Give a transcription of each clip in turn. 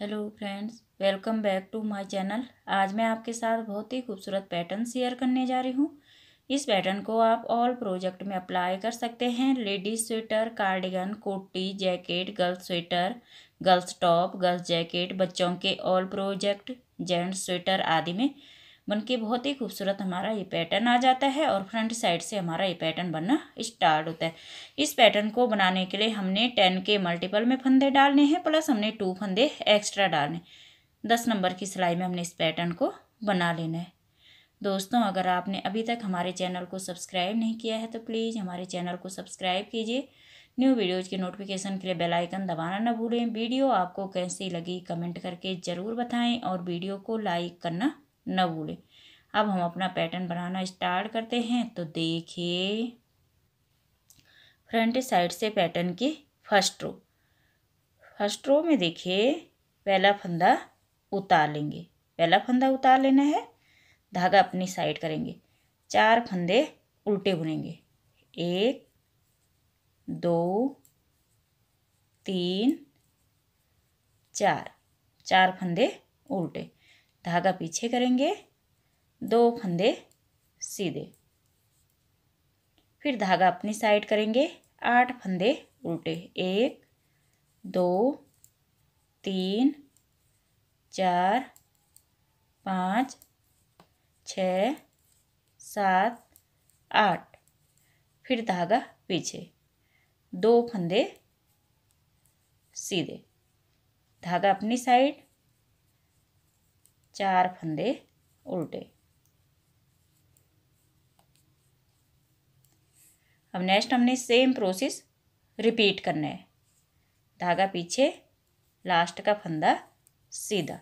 hello friends welcome back to my channel आज मैं आपके साथ बहुत ही खूबसूरत पैटर्न शेयर करने जा रही हूँ इस पैटर्न को आप ऑल प्रोजेक्ट में अप्लाई कर सकते हैं लेडीज स्वेटर कार्डिगन कोटी jacket girls sweater girls top girls jacket बच्चों के ऑल प्रोजेक्ट जेंट्स स्वेटर आदि में बन के बहुत ही खूबसूरत हमारा ये पैटर्न आ जाता है और फ्रंट साइड से हमारा ये पैटर्न बनना स्टार्ट होता है इस पैटर्न को बनाने के लिए हमने टेन के मल्टीपल में फंदे डालने हैं प्लस हमने टू फंदे एक्स्ट्रा डालने दस नंबर की सिलाई में हमने इस पैटर्न को बना लेना है दोस्तों अगर आपने अभी तक हमारे चैनल को सब्सक्राइब नहीं किया है तो प्लीज़ हमारे चैनल को सब्सक्राइब कीजिए न्यू वीडियोज़ के नोटिफिकेशन के लिए बेल आइकन दबाना ना भूलें वीडियो आपको कैसी लगी कमेंट करके ज़रूर बताएं और वीडियो को लाइक करना न भूलें अब हम अपना पैटर्न बनाना स्टार्ट करते हैं तो देखिए फ्रंट साइड से पैटर्न की फर्स्ट रो फर्स्ट रो में देखिए पहला फंदा उतार लेंगे पहला फंदा उतार लेना है धागा अपनी साइड करेंगे चार फंदे उल्टे बुनेंगे एक दो तीन चार चार फंदे उल्टे धागा पीछे करेंगे दो फंदे सीधे फिर धागा अपनी साइड करेंगे आठ फंदे उल्टे एक दो तीन चार पाँच छ सात आठ फिर धागा पीछे दो फंदे सीधे धागा अपनी साइड चार फंदे उल्टे अब नेक्स्ट हमने सेम प्रोसेस रिपीट करना है धागा पीछे लास्ट का फंदा सीधा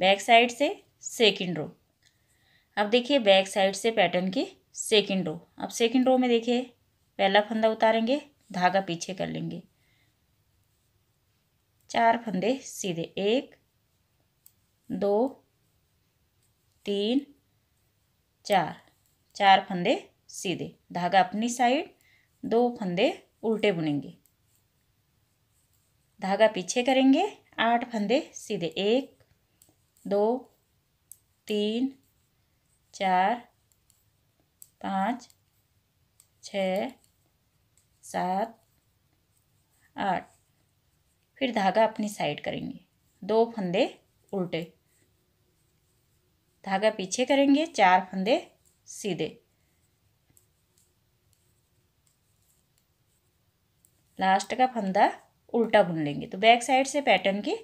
बैक साइड से सेकंड रो अब देखिए बैक साइड से पैटर्न की सेकंड रो अब सेकंड रो में देखिए पहला फंदा उतारेंगे धागा पीछे कर लेंगे चार फंदे सीधे एक दो तीन चार चार फंदे सीधे धागा अपनी साइड दो फंदे उल्टे बुनेंगे धागा पीछे करेंगे आठ फंदे सीधे एक दो तीन चार पाँच छ सात आठ फिर धागा अपनी साइड करेंगे दो फंदे उल्टे धागा पीछे करेंगे चार फंदे सीधे लास्ट का फंदा उल्टा बुन लेंगे तो बैक साइड से पैटर्न की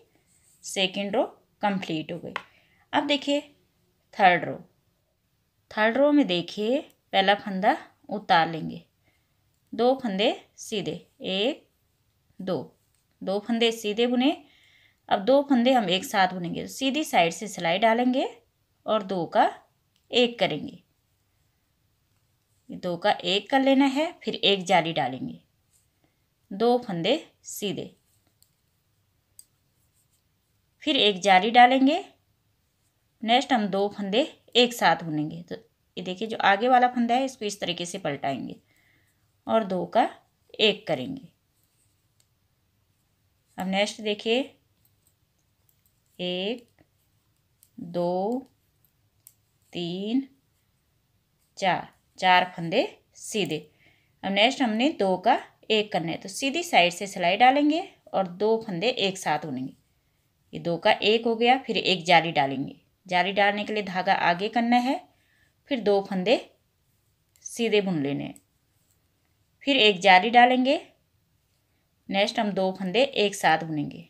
सेकेंड रो कंप्लीट हो गई अब देखिए थर्ड रो थर्ड रो में देखिए पहला फंदा उतार लेंगे दो फंदे सीधे एक दो दो फंदे सीधे बुने अब दो फंदे हम एक साथ बुनेंगे तो सीधी साइड से सिलाई डालेंगे और दो का एक करेंगे दो का एक कर लेना है फिर एक जाली डालेंगे दो फंदे सीधे फिर एक जाली डालेंगे नेक्स्ट हम दो फंदे एक साथ बुनेंगे तो ये देखिए जो आगे वाला फंदा है इसको इस तरीके से पलटाएंगे और दो का एक करेंगे अब नेक्स्ट देखिए एक दो तीन चार चार फंदे सीधे अब नेक्स्ट हमने दो का एक करने तो सीधी साइड से सिलाई डालेंगे और दो फंदे एक साथ बुनेंगे ये दो का एक हो गया फिर एक जाली डालेंगे जाली डालने के लिए धागा आगे करना है फिर दो फंदे सीधे बुन लेने फिर एक जाली डालेंगे नेक्स्ट हम दो फंदे एक साथ बुनेंगे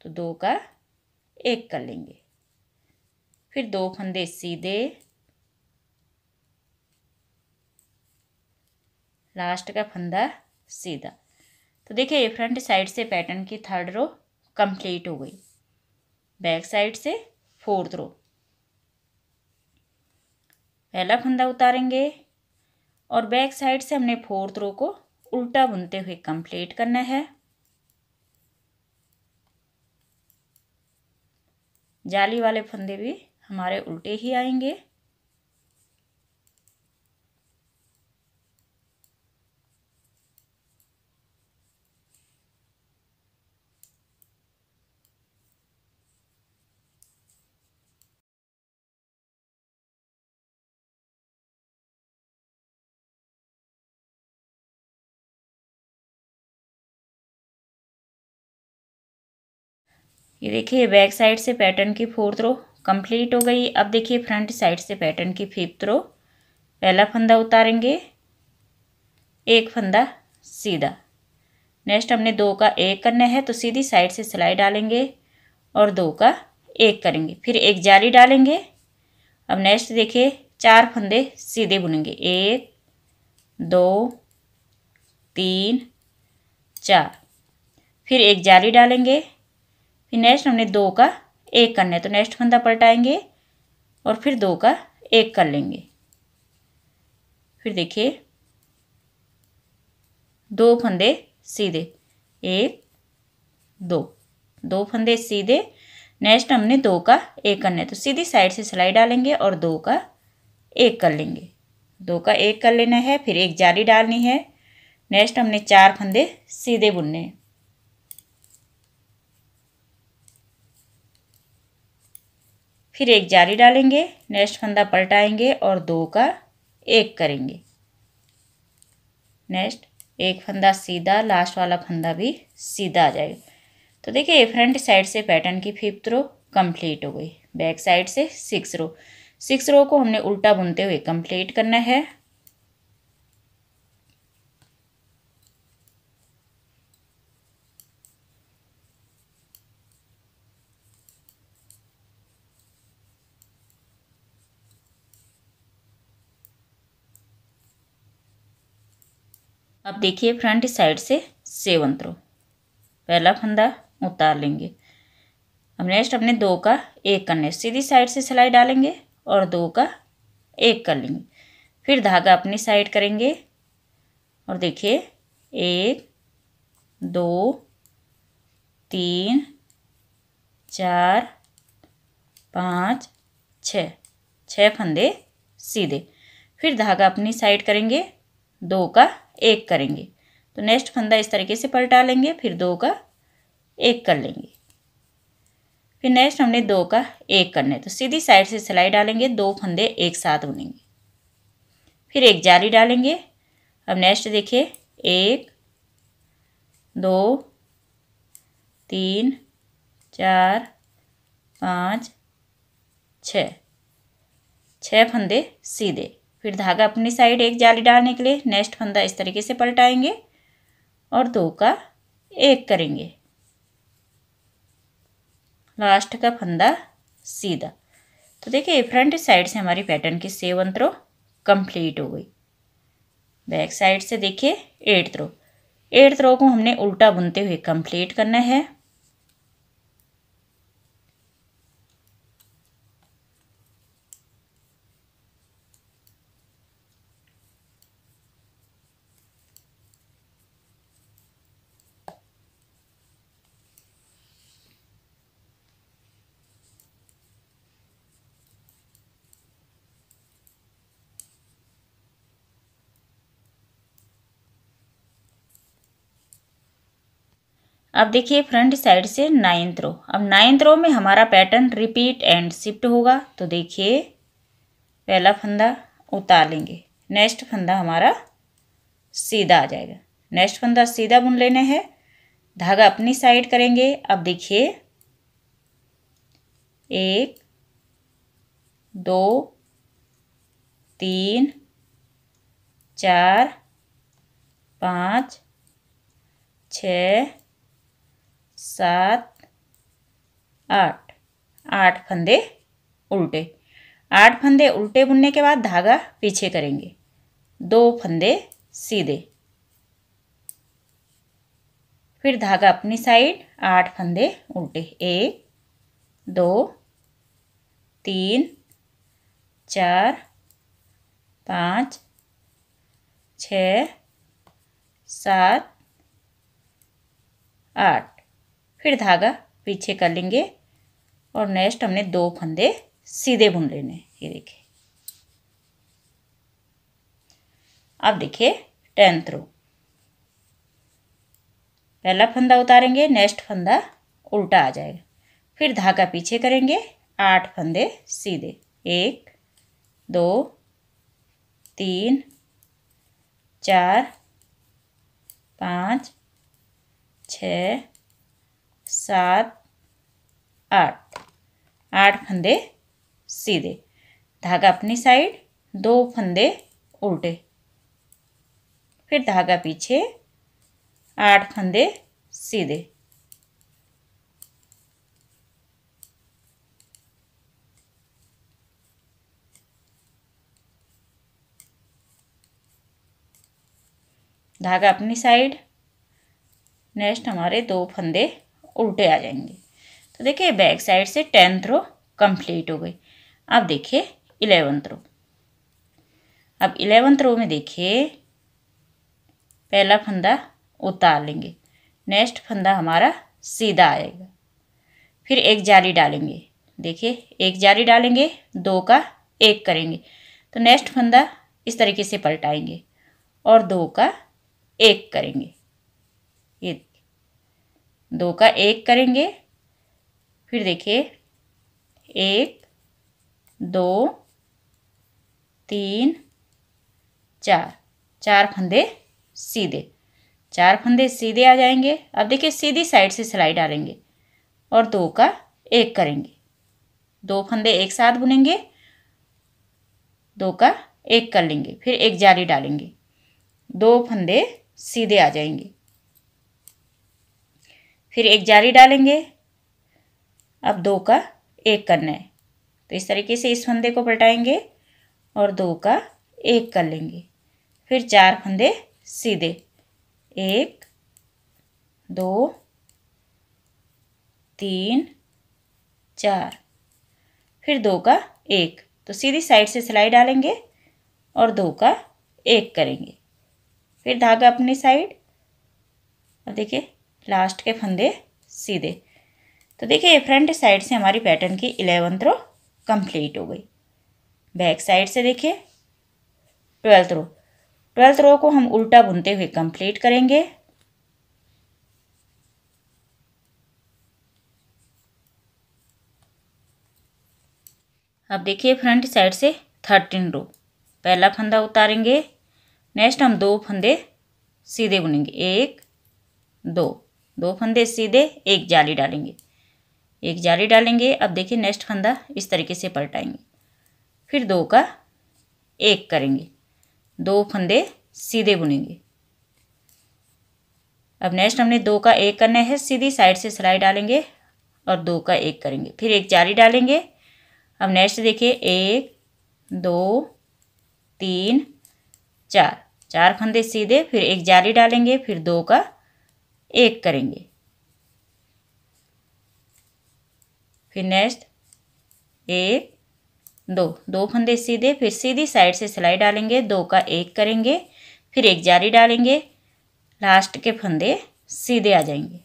तो दो का एक कर लेंगे फिर दो फंदे सीधे लास्ट का फंदा सीधा तो देखिए ये फ्रंट साइड से पैटर्न की थर्ड रो कंप्लीट हो गई बैक साइड से फोर्थ रो पहला फंदा उतारेंगे और बैक साइड से हमने फोर्थ रो को उल्टा बुनते हुए कंप्लीट करना है जाली वाले फंदे भी हमारे उल्टे ही आएंगे ये देखिए बैक साइड से पैटर्न की फोर्थ रो कंप्लीट हो गई अब देखिए फ्रंट साइड से पैटर्न की फिफ्थ रो पहला फंदा उतारेंगे एक फंदा सीधा नेक्स्ट हमने दो का एक करना है तो सीधी साइड से सिलाई डालेंगे और दो का एक करेंगे फिर एक जाली डालेंगे अब नेक्स्ट देखिए चार फंदे सीधे बुनेंगे एक दो तीन चार फिर एक जाली डालेंगे फिर नेक्स्ट हमने दो का एक करना है तो नेक्स्ट फंदा पलटाएंगे और फिर दो का एक कर लेंगे फिर देखिए दो फंदे सीधे एक दो दो फंदे सीधे नेक्स्ट हमने दो का एक करना है तो सीधी साइड से सिलाई डालेंगे और दो का एक कर लेंगे दो का एक कर लेना है फिर एक जाली डालनी है नेक्स्ट हमने चार फंदे सीधे बुनने हैं फिर एक जारी डालेंगे नेक्स्ट फंदा पलटाएंगे और दो का एक करेंगे नेक्स्ट एक फंदा सीधा लास्ट वाला फंदा भी सीधा आ जाएगा तो देखिए फ्रंट साइड से पैटर्न की फिफ्थ रो कंप्लीट हो गई बैक साइड से सिक्स रो सिक्स रो को हमने उल्टा बुनते हुए कंप्लीट करना है अब देखिए फ्रंट साइड से सेवन थ्रो पहला फंदा उतार लेंगे अब नेक्स्ट अपने दो का एक करने सीधी साइड से सिलाई डालेंगे और दो का एक कर लेंगे फिर धागा अपनी साइड करेंगे और देखिए एक दो तीन चार पाँच छः छः फंदे सीधे फिर धागा अपनी साइड करेंगे दो का एक करेंगे तो नेक्स्ट फंदा इस तरीके से पलटा लेंगे फिर दो का एक कर लेंगे फिर नेक्स्ट हमने दो का एक करना है तो सीधी साइड से सिलाई डालेंगे दो फंदे एक साथ बुनेंगे फिर एक जाली डालेंगे अब नेक्स्ट देखिए एक दो तीन चार पाँच छ छः फंदे सीधे फिर धागा अपनी साइड एक जाली डालने के लिए नेक्स्ट फंदा इस तरीके से पलटाएंगे और दो का एक करेंगे लास्ट का फंदा सीधा तो देखिए फ्रंट साइड से हमारी पैटर्न की सेवन थ्रो कंप्लीट हो गई बैक साइड से देखिए एट थ्रो एट थ्रो को हमने उल्टा बुनते हुए कंप्लीट करना है अब देखिए फ्रंट साइड से नाइन्थ रो अब नाइन्थ रो में हमारा पैटर्न रिपीट एंड शिफ्ट होगा तो देखिए पहला फंदा उतार लेंगे नेक्स्ट फंदा हमारा सीधा आ जाएगा नेक्स्ट फंदा सीधा बुन लेना है धागा अपनी साइड करेंगे अब देखिए एक दो तीन चार पाँच छ सात आठ आठ फंदे उल्टे आठ फंदे उल्टे बुनने के बाद धागा पीछे करेंगे दो फंदे सीधे फिर धागा अपनी साइड आठ फंदे उल्टे एक दो तीन चार पाँच छ सात आठ फिर धागा पीछे कर लेंगे और नेक्स्ट हमने दो फंदे सीधे बुन लेने ये देखिए अब देखिए टेंथ रो पहला फंदा उतारेंगे नेक्स्ट फंदा उल्टा आ जाएगा फिर धागा पीछे करेंगे आठ फंदे सीधे एक दो तीन चार पाँच छ सात आठ आठ फंदे सीधे धागा अपनी साइड दो फंदे उल्टे फिर धागा पीछे आठ फंदे सीधे धागा अपनी साइड नेक्स्ट हमारे दो फंदे उल्टे आ जाएंगे तो देखिए बैक साइड से टेंथ रो कंप्लीट हो गई अब देखिए इलेवंथ रो अब इलेवन थ्रो में देखिए पहला फंदा उतार लेंगे नेक्स्ट फंदा हमारा सीधा आएगा फिर एक जाली डालेंगे देखिए एक जाली डालेंगे दो का एक करेंगे तो नेक्स्ट फंदा इस तरीके से पलटाएंगे और दो का एक करेंगे दो का एक करेंगे फिर देखिए एक दो तीन चार चार फंदे सीधे चार फंदे सीधे आ जाएंगे अब देखिए सीधी साइड से सिलाई डालेंगे और दो का एक करेंगे दो फंदे एक साथ बुनेंगे दो का एक कर लेंगे फिर एक जाली डालेंगे दो फंदे सीधे आ जाएंगे फिर एक जाली डालेंगे अब दो का एक करना है तो इस तरीके से इस फंदे को पलटाएंगे और दो का एक कर लेंगे फिर चार फंदे सीधे एक दो तीन चार फिर दो का एक तो सीधी साइड से सिलाई डालेंगे और दो का एक करेंगे फिर धागा अपनी साइड अब देखिए लास्ट के फंदे सीधे तो देखिए फ्रंट साइड से हमारी पैटर्न की इलेवंथ रो कंप्लीट हो गई बैक साइड से देखिए ट्वेल्थ रो ट्वेल्थ रो को हम उल्टा बुनते हुए कंप्लीट करेंगे अब देखिए फ्रंट साइड से थर्टीन रो पहला फंदा उतारेंगे नेक्स्ट हम दो फंदे सीधे बुनेंगे एक दो दो फंदे सीधे एक जाली डालेंगे एक जाली डालेंगे अब देखिए नेक्स्ट फंदा इस तरीके से पलटाएंगे फिर दो का एक करेंगे दो फंदे सीधे बुनेंगे अब नेक्स्ट हमने दो का एक करना है सीधी साइड से सिलाई डालेंगे और दो का एक करेंगे फिर एक जाली डालेंगे अब नेक्स्ट देखिए एक दो तीन चार चार फंदे सीधे फिर एक जाली डालेंगे फिर दो का एक करेंगे फिर नेक्स्ट एक दो दो फंदे सीधे फिर सीधी साइड से सिलाई डालेंगे दो का एक करेंगे फिर एक जारी डालेंगे लास्ट के फंदे सीधे आ जाएंगे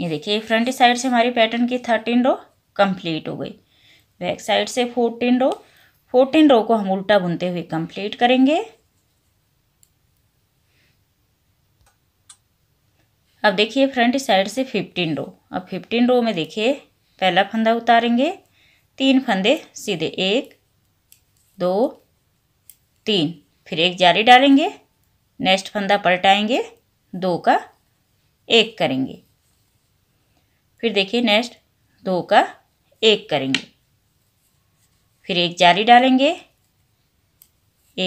ये देखिए फ्रंट साइड से हमारी पैटर्न की थर्टीन रो कंप्लीट हो गई बैक साइड से फोर्टीन रो फोर्टीन रो को हम उल्टा बुनते हुए कंप्लीट करेंगे अब देखिए फ्रंट साइड से फिफ्टीन रो अब फिफ्टीन रो में देखिए पहला फंदा उतारेंगे तीन फंदे सीधे एक दो तीन फिर एक जाली डालेंगे नेक्स्ट फंदा पलटाएंगे दो का एक करेंगे फिर देखिए नेक्स्ट दो का एक करेंगे फिर एक जाली डालेंगे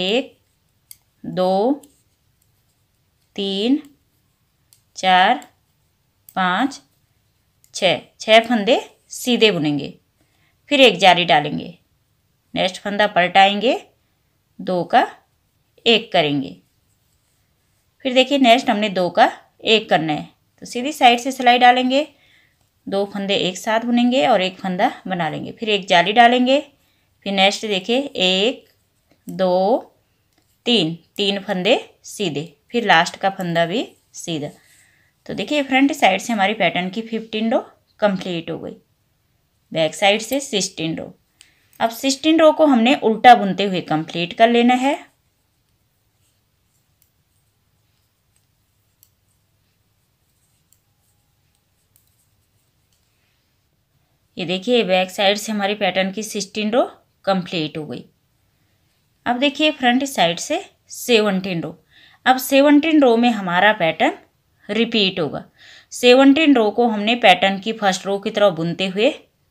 एक दो तीन चार पाँच छ छः फंदे सीधे बुनेंगे फिर एक जाली डालेंगे नेक्स्ट फंदा पलटाएंगे दो का एक करेंगे फिर देखिए नेक्स्ट हमने दो का एक करना है तो सीधी साइड से सिलाई डालेंगे दो फंदे एक साथ बुनेंगे और एक फंदा बना लेंगे फिर एक जाली डालेंगे फिर नेक्स्ट देखिए एक दो तीन तीन फंदे सीधे फिर लास्ट का फंदा भी सीधा तो देखिए फ्रंट साइड से हमारी पैटर्न की फिफ्टीन रो कंप्लीट हो गई बैक साइड से सिक्सटीन रो अब सिक्सटीन रो को हमने उल्टा बुनते हुए कंप्लीट कर लेना है ये देखिए बैक साइड से हमारी पैटर्न की सिक्सटीन रो कंप्लीट हो गई अब देखिए फ्रंट साइड से सेवनटीन रो अब सेवनटीन रो में हमारा पैटर्न रिपीट होगा सेवनटीन रो को हमने पैटर्न की फर्स्ट रो की तरह बुनते हुए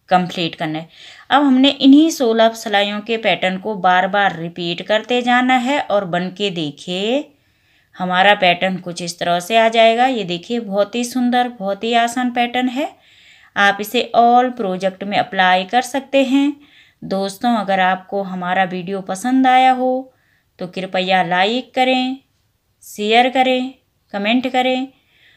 कंप्लीट करना है अब हमने इन्हीं सोलह सिलाइयों के पैटर्न को बार बार रिपीट करते जाना है और बन के देखिए हमारा पैटर्न कुछ इस तरह से आ जाएगा ये देखिए बहुत ही सुंदर बहुत ही आसान पैटर्न है आप इसे ऑल प्रोजेक्ट में अप्लाई कर सकते हैं दोस्तों अगर आपको हमारा वीडियो पसंद आया हो तो कृपया लाइक करें शेयर करें कमेंट करें